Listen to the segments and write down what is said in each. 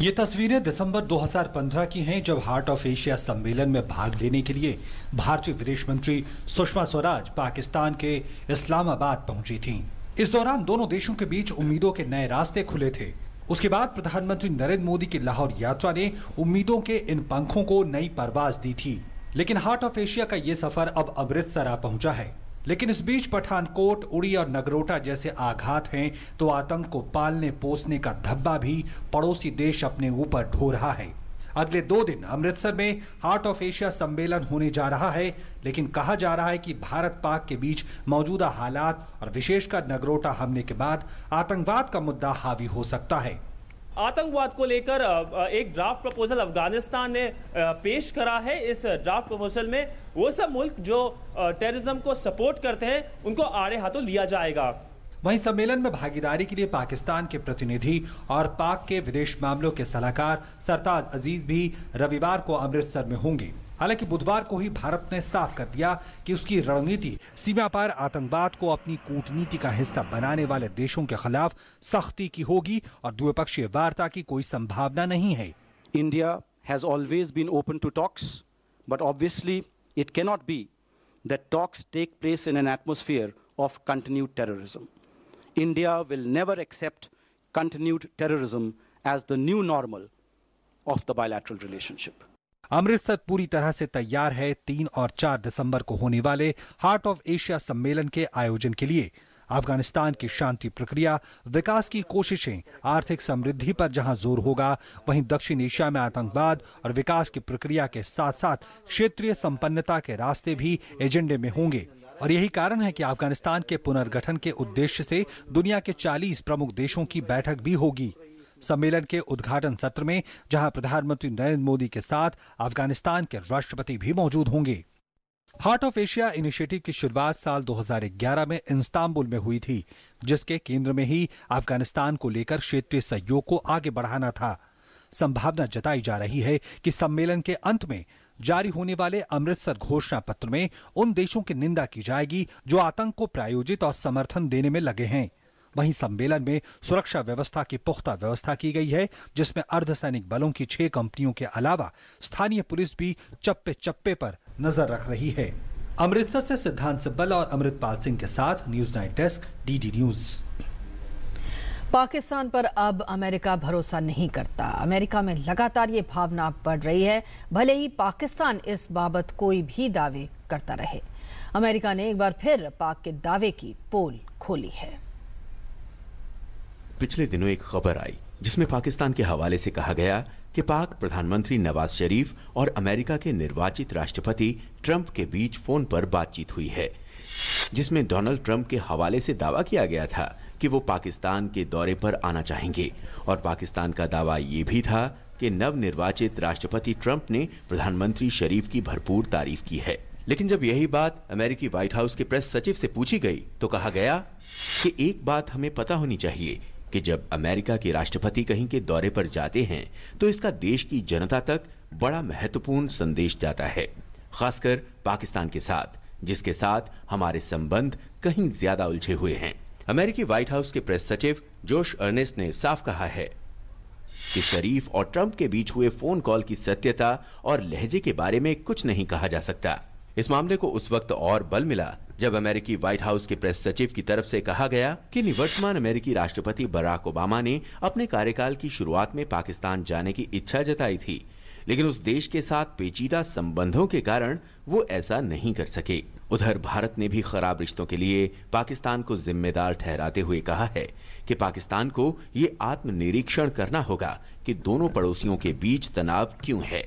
ये तस्वीरें दिसंबर 2015 की हैं जब हार्ट ऑफ एशिया सम्मेलन में भाग लेने के लिए भारतीय विदेश मंत्री सुषमा स्वराज पाकिस्तान के इस्लामाबाद पहुंची थीं। इस दौरान दोनों देशों के बीच उम्मीदों के नए रास्ते खुले थे उसके बाद प्रधानमंत्री नरेंद्र मोदी की लाहौर यात्रा ने उम्मीदों के इन पंखों को नई परवाज दी थी लेकिन हार्ट ऑफ एशिया का ये सफर अब अमृतसर आ पहुंचा है लेकिन इस बीच पठानकोट उड़ी और नगरोटा जैसे आघात हैं तो आतंक को पालने पोसने का धब्बा भी पड़ोसी देश अपने ऊपर ढो रहा है अगले दो दिन अमृतसर में हार्ट ऑफ एशिया सम्मेलन होने जा रहा है लेकिन कहा जा रहा है कि भारत पाक के बीच मौजूदा हालात और विशेषकर नगरोटा हमले के बाद आतंकवाद का मुद्दा हावी हो सकता है आतंकवाद को लेकर एक ड्राफ्ट प्रपोजल अफगानिस्तान ने पेश करा है इस ड्राफ्ट प्रपोजल में वो सब मुल्क जो टेररिज्म को सपोर्ट करते हैं उनको आड़े हाथों लिया जाएगा वहीं सम्मेलन में भागीदारी के लिए पाकिस्तान के प्रतिनिधि और पाक के विदेश मामलों के सलाहकार सरताज अजीज भी रविवार को अमृतसर में होंगे हालांकि बुधवार को ही भारत ने साफ कर दिया कि उसकी रणनीति सीमा पार आतंकवाद को अपनी कूटनीति का हिस्सा बनाने वाले देशों के खिलाफ सख्ती की होगी और द्विपक्षीय वार्ता की कोई संभावना नहीं है India has always been open to talks but obviously it cannot be that talks take place in an atmosphere of continued terrorism India will never accept continued terrorism as the new normal of the bilateral relationship Amritsar पूरी तरह से तैयार है तीन और चार दिसंबर को होने वाले हार्ट ऑफ एशिया सम्मेलन के आयोजन के लिए अफगानिस्तान की शांति प्रक्रिया विकास की कोशिशें आर्थिक समृद्धि पर जहां जोर होगा वहीं दक्षिण एशिया में आतंकवाद और विकास की प्रक्रिया के साथ साथ क्षेत्रीय संपन्नता के रास्ते भी एजेंडे में होंगे और यही कारण है कि अफगानिस्तान के पुनर्गठन के उद्देश्य से दुनिया के 40 प्रमुख देशों की बैठक भी होगी सम्मेलन के उद्घाटन सत्र में जहां प्रधानमंत्री नरेंद्र मोदी के साथ अफगानिस्तान के राष्ट्रपति भी मौजूद होंगे हार्ट ऑफ एशिया इनिशिएटिव की शुरुआत साल 2011 में इंस्तांबुल में हुई थी जिसके केंद्र में ही अफगानिस्तान को लेकर क्षेत्रीय सहयोग को आगे बढ़ाना था संभावना जताई जा रही है कि सम्मेलन के अंत में जारी होने वाले अमृतसर घोषणा पत्र में उन देशों की निंदा की जाएगी जो आतंक को प्रायोजित और समर्थन देने में लगे हैं वहीं सम्मेलन में सुरक्षा व्यवस्था की पुख्ता व्यवस्था की गई है जिसमें अर्धसैनिक बलों की छह कंपनियों के अलावा स्थानीय पुलिस भी चप्पे चप्पे पर नजर रख रही है अमृतसर से सिद्धांत सिब्बल और अमृतपाल सिंह के साथ news nine desk DD news Pakistan पर अब अमेरिका भरोसा नहीं करता अमेरिका में लगातार ये भावना बढ़ रही है भले ही पाकिस्तान इस बाबत कोई भी दावे करता रहे अमेरिका ने एक बार फिर पाक के दावे की पोल खोली है पिछले दिनों एक खबर आई जिसमें पाकिस्तान के हवाले से कहा गया कि पाक प्रधानमंत्री नवाज शरीफ और अमेरिका के निर्वाचित राष्ट्रपति ट्रंप के बीच फोन पर बातचीत हुई है जिसमें डोनाल्ड ट्रंप के हवाले से दावा किया गया था कि वो पाकिस्तान के दौरे पर आना चाहेंगे और पाकिस्तान का दावा ये भी था कि निर्वाचित राष्ट्रपति ट्रंप ने प्रधानमंत्री शरीफ की भरपूर तारीफ की है लेकिन जब यही बात अमेरिकी व्हाइट हाउस के प्रेस सचिव से पूछी गई तो कहा गया कि एक बात हमें पता होनी चाहिए कि जब अमेरिका के राष्ट्रपति कहीं के दौरे पर जाते हैं तो इसका देश की जनता तक बड़ा महत्वपूर्ण संदेश जाता है खासकर पाकिस्तान के साथ जिसके साथ हमारे संबंध कहीं ज्यादा उलझे हुए हैं अमेरिकी व्हाइट हाउस के प्रेस सचिव जोश अर्नेस्ट ने साफ कहा है कि शरीफ और ट्रंप के बीच हुए फोन कॉल की सत्यता और लहजे के बारे में कुछ नहीं कहा जा सकता इस मामले को उस वक्त और बल मिला जब अमेरिकी व्हाइट हाउस के प्रेस सचिव की तरफ से कहा गया कि निवर्तमान अमेरिकी राष्ट्रपति बराक ओबामा ने अपने कार्यकाल की शुरुआत में पाकिस्तान जाने की इच्छा जताई थी लेकिन उस देश के साथ पेचीदा संबंधों के कारण वो ऐसा नहीं कर सके उधर भारत ने भी खराब रिश्तों के लिए पाकिस्तान को जिम्मेदार ठहराते हुए कहा है कि पाकिस्तान को ये आत्मनिरीक्षण करना होगा कि दोनों पड़ोसियों के बीच तनाव क्यों है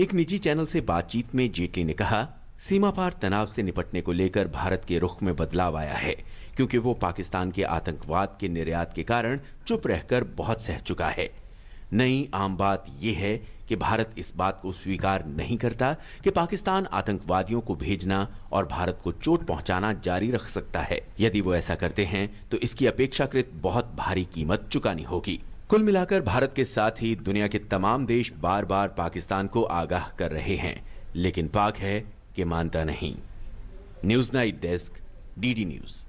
एक निजी चैनल से बातचीत में जेटली ने कहा सीमा पार तनाव से निपटने को लेकर भारत के रुख में बदलाव आया है क्योंकि वो पाकिस्तान के आतंकवाद के निर्यात के कारण चुप रहकर बहुत सह चुका है नई आम बात यह है कि भारत इस बात को स्वीकार नहीं करता कि पाकिस्तान आतंकवादियों को भेजना और भारत को चोट पहुंचाना जारी रख सकता है यदि वो ऐसा करते हैं तो इसकी अपेक्षाकृत बहुत भारी कीमत चुकानी होगी कुल मिलाकर भारत के साथ ही दुनिया के तमाम देश बार बार पाकिस्तान को आगाह कर रहे हैं लेकिन पाक है कि मानता नहीं news night desk DD news